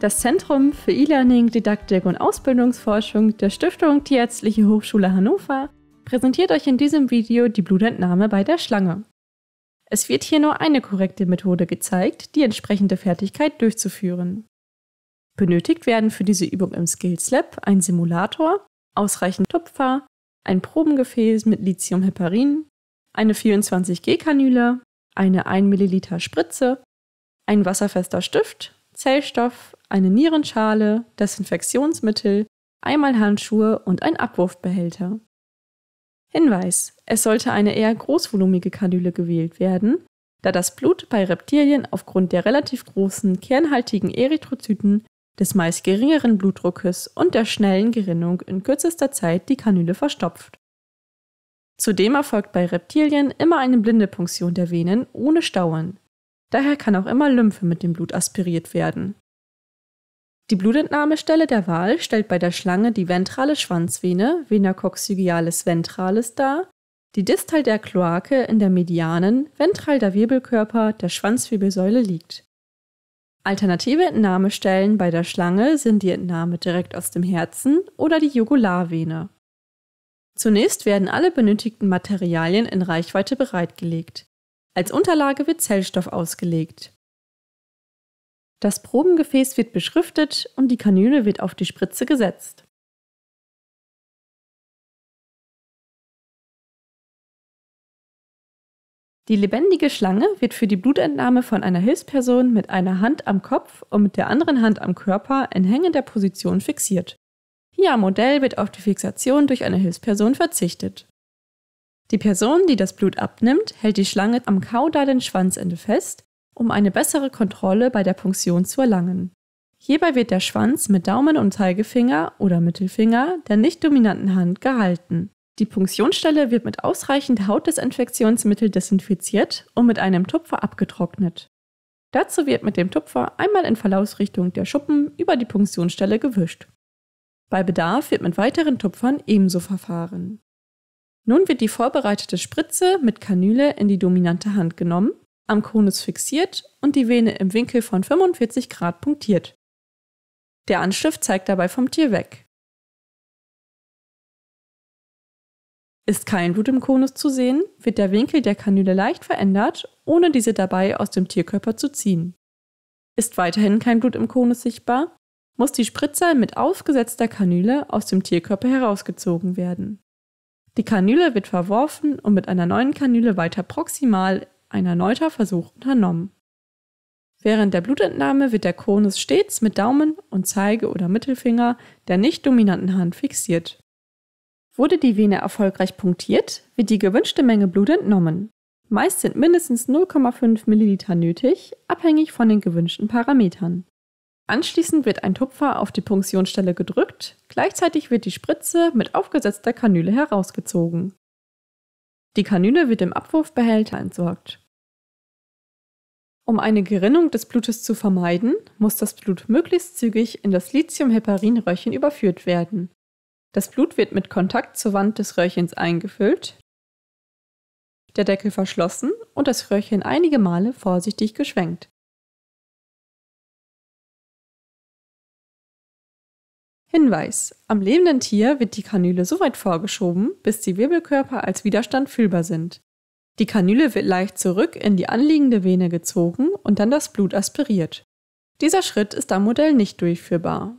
das Zentrum für E-Learning, Didaktik und Ausbildungsforschung der Stiftung Die Ärztliche Hochschule Hannover präsentiert euch in diesem Video die Blutentnahme bei der Schlange. Es wird hier nur eine korrekte Methode gezeigt, die entsprechende Fertigkeit durchzuführen. Benötigt werden für diese Übung im Skills Lab ein Simulator, ausreichend Tupfer, ein Probengefäß mit Lithiumheparin, eine 24G-Kanüle, eine 1 ml Spritze, ein wasserfester Stift, Zellstoff, eine Nierenschale, Desinfektionsmittel, einmal Handschuhe und ein Abwurfbehälter. Hinweis: Es sollte eine eher großvolumige Kanüle gewählt werden, da das Blut bei Reptilien aufgrund der relativ großen kernhaltigen Erythrozyten, des meist geringeren Blutdruckes und der schnellen Gerinnung in kürzester Zeit die Kanüle verstopft. Zudem erfolgt bei Reptilien immer eine blinde Punktion der Venen ohne Stauen. Daher kann auch immer Lymphe mit dem Blut aspiriert werden die Blutentnahmestelle der Wahl stellt bei der Schlange die ventrale Schwanzvene (Vena coccygealis ventralis) dar, die distal der Kloake in der medianen, ventral der Wirbelkörper der Schwanzwirbelsäule liegt. Alternative Entnahmestellen bei der Schlange sind die Entnahme direkt aus dem Herzen oder die Jugularvene. Zunächst werden alle benötigten Materialien in Reichweite bereitgelegt. Als Unterlage wird Zellstoff ausgelegt. Das Probengefäß wird beschriftet und die Kanüle wird auf die Spritze gesetzt. Die lebendige Schlange wird für die Blutentnahme von einer Hilfsperson mit einer Hand am Kopf und mit der anderen Hand am Körper in hängender Position fixiert. Hier am Modell wird auf die Fixation durch eine Hilfsperson verzichtet. Die Person, die das Blut abnimmt, hält die Schlange am Kauder den Schwanzende fest um eine bessere Kontrolle bei der Punktion zu erlangen. Hierbei wird der Schwanz mit Daumen und Zeigefinger oder Mittelfinger der nicht dominanten Hand gehalten. Die Punktionsstelle wird mit ausreichend Hautdesinfektionsmittel desinfiziert und mit einem Tupfer abgetrocknet. Dazu wird mit dem Tupfer einmal in Verlaufsrichtung der Schuppen über die Punktionsstelle gewischt. Bei Bedarf wird mit weiteren Tupfern ebenso verfahren. Nun wird die vorbereitete Spritze mit Kanüle in die dominante Hand genommen am Konus fixiert und die Vene im Winkel von 45 Grad punktiert. Der Anschliff zeigt dabei vom Tier weg. Ist kein Blut im Konus zu sehen, wird der Winkel der Kanüle leicht verändert, ohne diese dabei aus dem Tierkörper zu ziehen. Ist weiterhin kein Blut im Konus sichtbar, muss die Spritze mit aufgesetzter Kanüle aus dem Tierkörper herausgezogen werden. Die Kanüle wird verworfen und mit einer neuen Kanüle weiter proximal ein erneuter Versuch unternommen. Während der Blutentnahme wird der Konus stets mit Daumen und Zeige oder Mittelfinger der nicht dominanten Hand fixiert. Wurde die Vene erfolgreich punktiert, wird die gewünschte Menge Blut entnommen. Meist sind mindestens 0,5 ml nötig, abhängig von den gewünschten Parametern. Anschließend wird ein Tupfer auf die Punktionsstelle gedrückt, gleichzeitig wird die Spritze mit aufgesetzter Kanüle herausgezogen. Die Kanüle wird im Abwurfbehälter entsorgt. Um eine Gerinnung des Blutes zu vermeiden, muss das Blut möglichst zügig in das Lithium-Heparin-Röhrchen überführt werden. Das Blut wird mit Kontakt zur Wand des Röhrchens eingefüllt, der Deckel verschlossen und das Röhrchen einige Male vorsichtig geschwenkt. Hinweis: Am lebenden Tier wird die Kanüle so weit vorgeschoben, bis die Wirbelkörper als Widerstand fühlbar sind. Die Kanüle wird leicht zurück in die anliegende Vene gezogen und dann das Blut aspiriert. Dieser Schritt ist am Modell nicht durchführbar,